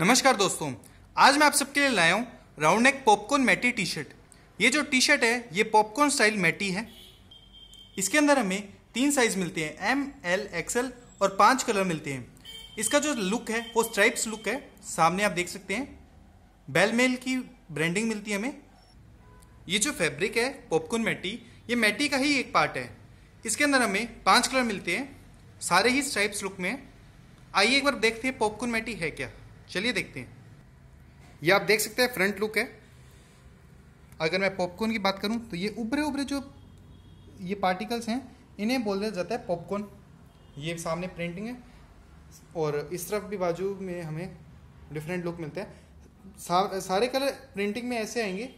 नमस्कार दोस्तों आज मैं आप सबके लिए लाया हूँ राउंड नेक पॉपकॉर्न मैटी टी शर्ट ये जो टी शर्ट है ये पॉपकॉर्न स्टाइल मैटी है इसके अंदर हमें तीन साइज मिलते हैं एम एल एक्सएल और पांच कलर मिलते हैं इसका जो लुक है वो स्ट्राइप्स लुक है सामने आप देख सकते हैं बेलमेल की ब्रांडिंग मिलती है हमें ये जो फैब्रिक है पॉपकॉर्न मैटी ये मैटी का ही एक पार्ट है इसके अंदर हमें पांच कलर मिलते हैं सारे ही स्ट्राइप्स लुक में आइए एक बार देखते हैं पॉपकॉर्न मैटी है क्या चलिए देखते हैं ये आप देख सकते हैं फ्रंट लुक है अगर मैं पॉपकॉर्न की बात करूँ तो ये उभरे उभरे जो ये पार्टिकल्स हैं इन्हें बोल दिया जाता है पॉपकॉर्न ये सामने प्रिंटिंग है और इस तरफ भी बाजू में हमें डिफरेंट लुक मिलता है सा, सारे कलर प्रिंटिंग में ऐसे आएंगे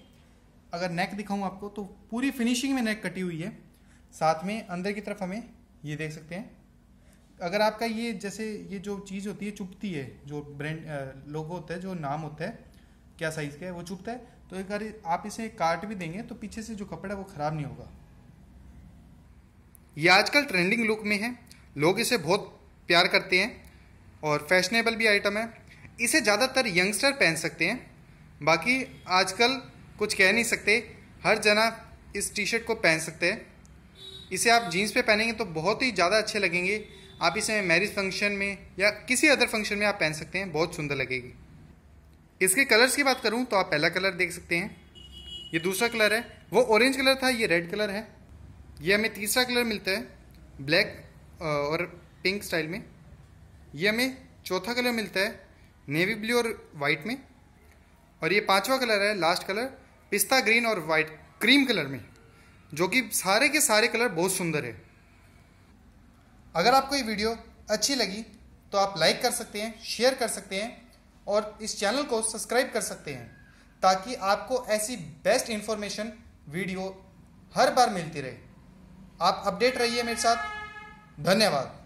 अगर नेक दिखाऊं आपको तो पूरी फिनिशिंग में नेक कटी हुई है साथ में अंदर की तरफ हमें ये देख सकते हैं अगर आपका ये जैसे ये जो चीज़ होती है चुपती है जो ब्रांड लोगो होता है जो नाम होता है क्या साइज़ का है वो चुपता है तो एक अगर आप इसे काट भी देंगे तो पीछे से जो कपड़ा है वो ख़राब नहीं होगा ये आजकल ट्रेंडिंग लुक में है लोग इसे बहुत प्यार करते हैं और फैशनेबल भी आइटम है इसे ज़्यादातर यंगस्टर पहन सकते हैं बाकी आजकल कुछ कह नहीं सकते हर जना इस टी शर्ट को पहन सकते हैं इसे आप जीन्स पे पहनेंगे तो बहुत ही ज़्यादा अच्छे लगेंगे आप इसे मैरिज फंक्शन में या किसी अदर फंक्शन में आप पहन सकते हैं बहुत सुंदर लगेगी इसके कलर्स की बात करूँ तो आप पहला कलर देख सकते हैं ये दूसरा कलर है वो ऑरेंज कलर था ये रेड कलर है ये हमें तीसरा कलर मिलता है ब्लैक और पिंक स्टाइल में ये हमें चौथा कलर मिलता है नेवी ब्लू और वाइट में और ये पांचवा कलर है लास्ट कलर पिस्ता ग्रीन और वाइट क्रीम कलर में जो कि सारे के सारे कलर बहुत सुंदर है अगर आपको ये वीडियो अच्छी लगी तो आप लाइक कर सकते हैं शेयर कर सकते हैं और इस चैनल को सब्सक्राइब कर सकते हैं ताकि आपको ऐसी बेस्ट इन्फॉर्मेशन वीडियो हर बार मिलती रहे आप अपडेट रहिए मेरे साथ धन्यवाद